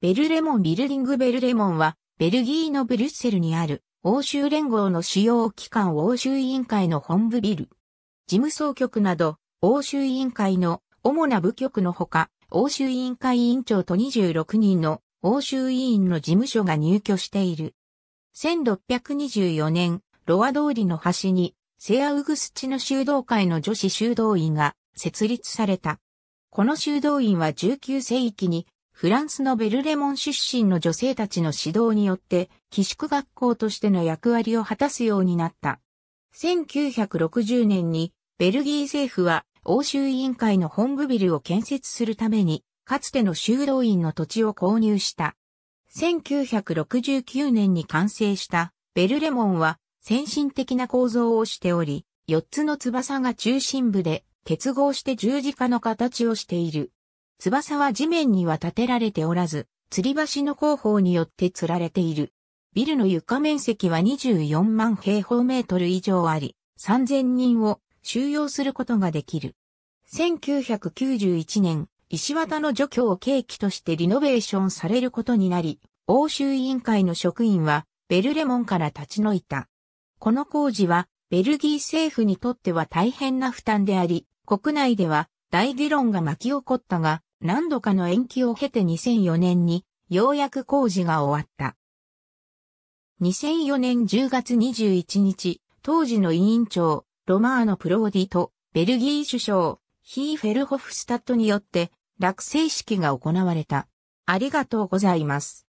ベルレモンビルディングベルレモンは、ベルギーのブリュッセルにある、欧州連合の主要機関欧州委員会の本部ビル。事務総局など、欧州委員会の主な部局のほか、欧州委員会委員長と26人の欧州委員の事務所が入居している。1624年、ロア通りの端に、セアウグスチの修道会の女子修道院が設立された。この修道院は19世紀にフランスのベルレモン出身の女性たちの指導によって、寄宿学校としての役割を果たすようになった。1960年に、ベルギー政府は、欧州委員会の本部ビルを建設するために、かつての修道院の土地を購入した。1969年に完成したベルレモンは先進的な構造をしており、4つの翼が中心部で結合して十字架の形をしている。翼は地面には立てられておらず、吊り橋の工法によって吊られている。ビルの床面積は24万平方メートル以上あり、3000人を収容することができる。1991年、石綿の除去を契機としてリノベーションされることになり、欧州委員会の職員はベルレモンから立ち退いた。この工事はベルギー政府にとっては大変な負担であり、国内では大議論が巻き起こったが、何度かの延期を経て2004年にようやく工事が終わった。2004年10月21日、当時の委員長、ロマーノ・プローディと、ベルギー首相、ヒーフェルホフスタットによって、落成式が行われた。ありがとうございます。